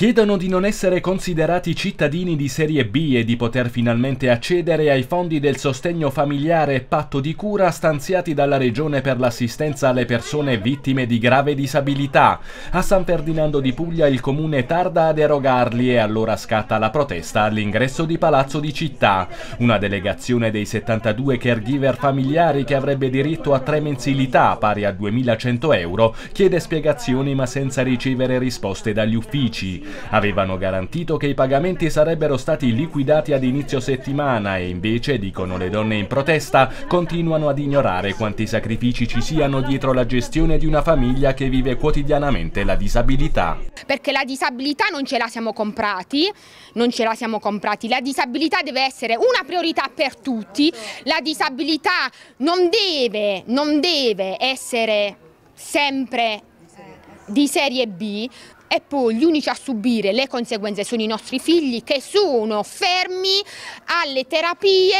chiedono di non essere considerati cittadini di serie B e di poter finalmente accedere ai fondi del sostegno familiare e patto di cura stanziati dalla Regione per l'assistenza alle persone vittime di grave disabilità. A San Ferdinando di Puglia il comune tarda ad erogarli e allora scatta la protesta all'ingresso di Palazzo di Città. Una delegazione dei 72 caregiver familiari che avrebbe diritto a tre mensilità pari a 2100 euro chiede spiegazioni ma senza ricevere risposte dagli uffici. Avevano garantito che i pagamenti sarebbero stati liquidati ad inizio settimana e invece, dicono le donne in protesta, continuano ad ignorare quanti sacrifici ci siano dietro la gestione di una famiglia che vive quotidianamente la disabilità. Perché la disabilità non ce la siamo comprati, non ce la siamo comprati, la disabilità deve essere una priorità per tutti, la disabilità non deve, non deve essere sempre di serie B, e poi gli unici a subire le conseguenze sono i nostri figli che sono fermi alle terapie,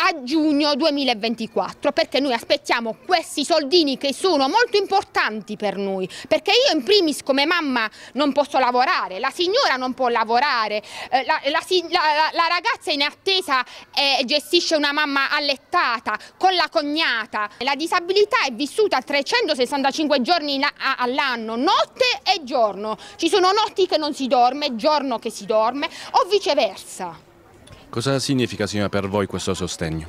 a giugno 2024 perché noi aspettiamo questi soldini che sono molto importanti per noi perché io in primis come mamma non posso lavorare, la signora non può lavorare, eh, la, la, la, la, ragazza in attesa eh, gestisce una mamma allettata con la cognata, la disabilità è vissuta 365 giorni all'anno, notte e giorno, ci sono notti che non si dorme, giorno che si dorme o viceversa. Cosa significa signora per voi questo sostegno?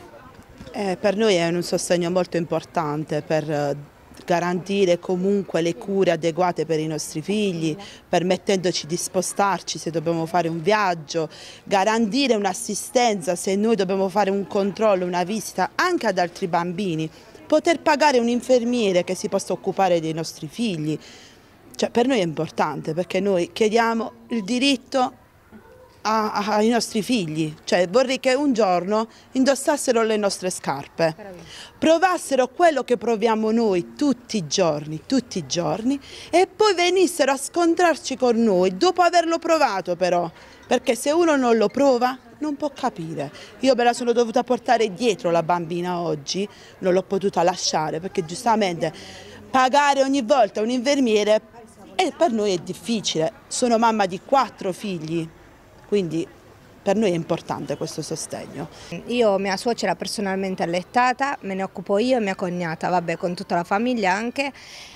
Eh, per noi è un sostegno molto importante per eh, garantire comunque le cure adeguate per i nostri figli, permettendoci di spostarci se dobbiamo fare un viaggio, garantire un'assistenza se noi dobbiamo fare un controllo, una visita anche ad altri bambini, poter pagare un infermiere che si possa occupare dei nostri figli. Cioè, per noi è importante perché noi chiediamo il diritto a, a, ai nostri figli, cioè vorrei che un giorno indossassero le nostre scarpe, provassero quello che proviamo noi tutti i giorni, tutti i giorni e poi venissero a scontrarci con noi dopo averlo provato però, perché se uno non lo prova non può capire. Io me la sono dovuta portare dietro la bambina oggi, non l'ho potuta lasciare perché giustamente pagare ogni volta un infermiere eh, per noi è difficile. Sono mamma di quattro figli, quindi per noi è importante questo sostegno. Io mia suocera personalmente allettata, me ne occupo io e mia cognata, vabbè con tutta la famiglia anche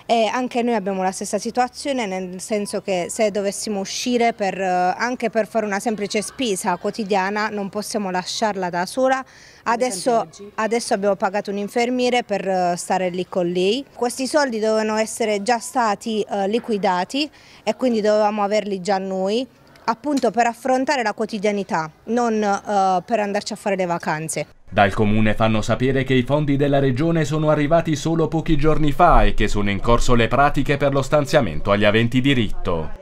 e anche noi abbiamo la stessa situazione nel senso che se dovessimo uscire per, eh, anche per fare una semplice spesa quotidiana non possiamo lasciarla da sola, adesso, adesso abbiamo pagato un infermiere per eh, stare lì con lei, questi soldi dovevano essere già stati eh, liquidati e quindi dovevamo averli già noi appunto per affrontare la quotidianità, non uh, per andarci a fare le vacanze. Dal comune fanno sapere che i fondi della regione sono arrivati solo pochi giorni fa e che sono in corso le pratiche per lo stanziamento agli aventi diritto.